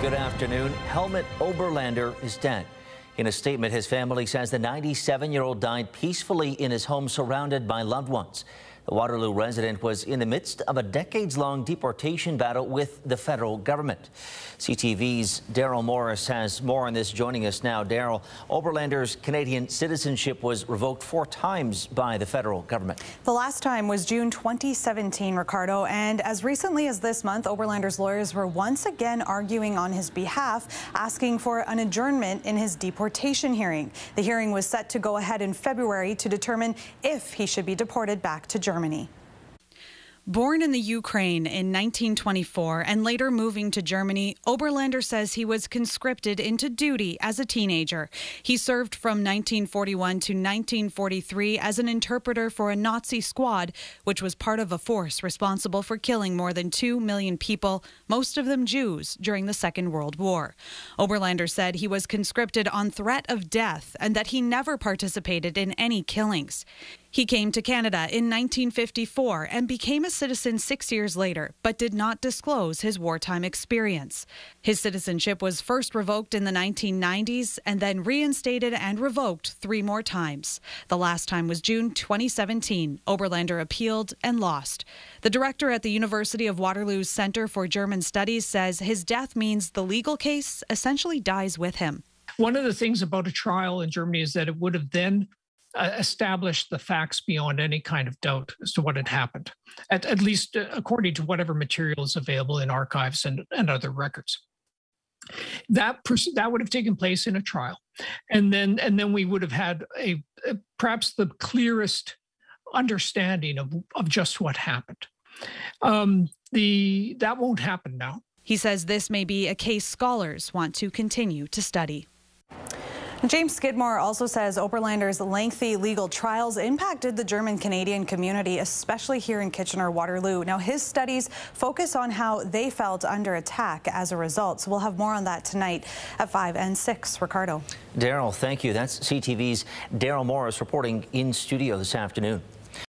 Good afternoon. Helmut Oberlander is dead. In a statement, his family says the 97 year old died peacefully in his home surrounded by loved ones. The Waterloo resident was in the midst of a decades-long deportation battle with the federal government. CTV's Daryl Morris has more on this, joining us now. Daryl, Oberlander's Canadian citizenship was revoked four times by the federal government. The last time was June 2017, Ricardo, and as recently as this month, Oberlander's lawyers were once again arguing on his behalf, asking for an adjournment in his deportation hearing. The hearing was set to go ahead in February to determine if he should be deported back to Germany. Germany. Born in the Ukraine in 1924 and later moving to Germany, Oberlander says he was conscripted into duty as a teenager. He served from 1941 to 1943 as an interpreter for a Nazi squad, which was part of a force responsible for killing more than 2 million people, most of them Jews, during the Second World War. Oberlander said he was conscripted on threat of death and that he never participated in any killings. He came to Canada in 1954 and became a citizen six years later, but did not disclose his wartime experience. His citizenship was first revoked in the 1990s and then reinstated and revoked three more times. The last time was June 2017. Oberlander appealed and lost. The director at the University of Waterloo's Center for German Studies says his death means the legal case essentially dies with him. One of the things about a trial in Germany is that it would have then establish the facts beyond any kind of doubt as to what had happened, at, at least uh, according to whatever material is available in archives and, and other records. That, pers- that would have taken place in a trial. And then, and then we would have had a, a perhaps the clearest understanding of, of just what happened. Um, the, that won't happen now. He says this may be a case scholars want to continue to study. James Skidmore also says Oberlander's lengthy legal trials impacted the German Canadian community, especially here in Kitchener Waterloo. Now, his studies focus on how they felt under attack as a result. So we'll have more on that tonight at 5 and 6. Ricardo. Daryl, thank you. That's CTV's Daryl Morris reporting in studio this afternoon.